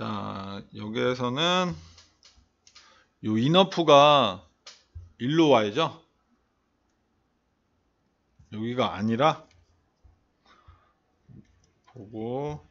자 여기에서는 요 인어프가 일로 와야죠 여기가 아니라 보고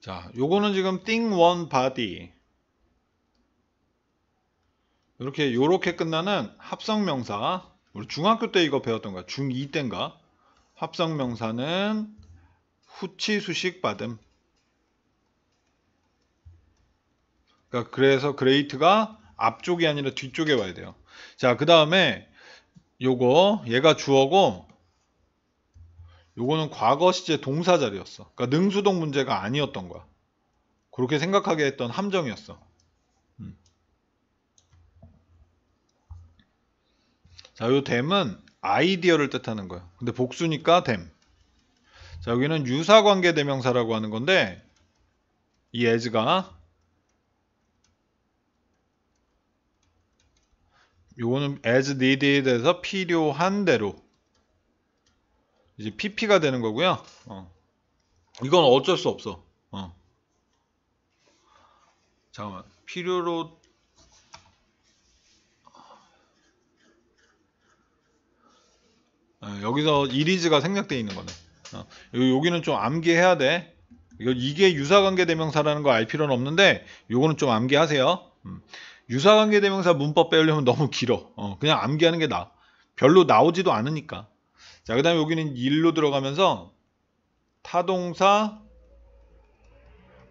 자, 요거는 지금 thing one body 이렇게 요렇게 끝나는 합성명사 우리 중학교 때 이거 배웠던 거야 중2 때인가 합성명사는 후치 수식 받음 그러니까 그래서 그레이트가 앞쪽이 아니라 뒤쪽에 와야 돼요 자그 다음에 요거 얘가 주어고 요거는 과거 시제 동사 자리였어. 그러니까 능수동 문제가 아니었던 거야. 그렇게 생각하게 했던 함정이었어. 음. 자, 요 댐은 아이디어를 뜻하는 거야. 근데 복수니까 댐. 자, 여기는 유사관계 대명사라고 하는 건데 이 as가 요거는 as needed에서 필요한 대로 이제 PP가 되는 거고요. 어. 이건 어쩔 수 없어. 어. 잠깐만. 필요로 어, 여기서 이리즈가 생략되어 있는 거네. 어, 여기는 좀 암기해야 돼. 이게 유사관계 대명사라는 거 알 필요는 없는데 요거는 좀 암기하세요. 음. 유사관계 대명사 문법 배우려면 너무 길어. 어, 그냥 암기하는 게나 별로 나오지도 않으니까. 자, 그 다음에 여기는 일로 들어가면서 타동사,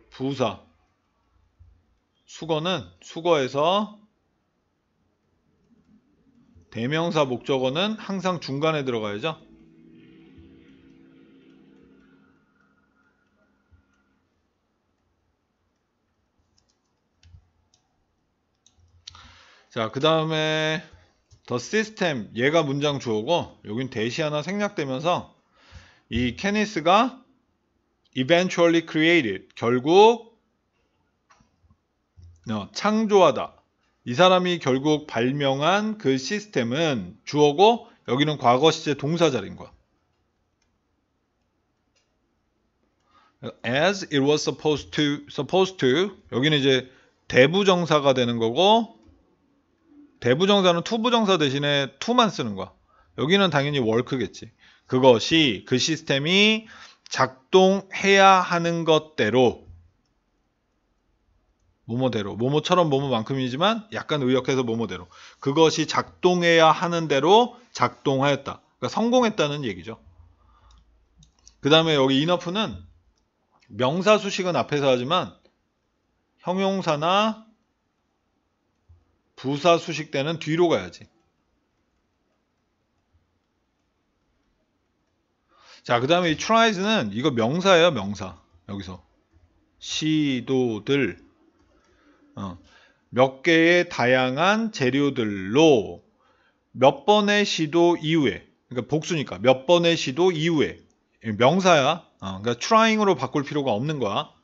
부사. 수거는 수거에서 대명사 목적어는 항상 중간에 들어가야죠. 자, 그 다음에 더 시스템 얘가 문장 주어고 여긴 대시 하나 생략되면서 이 케니스가 eventually created 결국 어, 창조하다 이 사람이 결국 발명한 그 시스템은 주어고 여기는 과거 시제 동사 자리인 거야. as it was supposed to supposed to 여기는 이제 대부정사가 되는 거고 대부정사는 투부정사 대신에 투만 쓰는 거야. 여기는 당연히 월크겠지. 그것이 그 시스템이 작동해야 하는 것대로 모모대로 모모처럼 모모만큼이지만 약간 의역해서 모모대로 그것이 작동해야 하는 대로 작동하였다. 그러니까 성공했다는 얘기죠. 그 다음에 여기 인어프는 명사 수식은 앞에서 하지만 형용사나 부사 수식대는 뒤로 가야지. 자, 그 다음에 이 tries는 이거 명사예요, 명사. 여기서. 시도들. 어, 몇 개의 다양한 재료들로 몇 번의 시도 이후에. 그러니까 복수니까. 몇 번의 시도 이후에. 명사야. 어, 그러니까 trying으로 바꿀 필요가 없는 거야.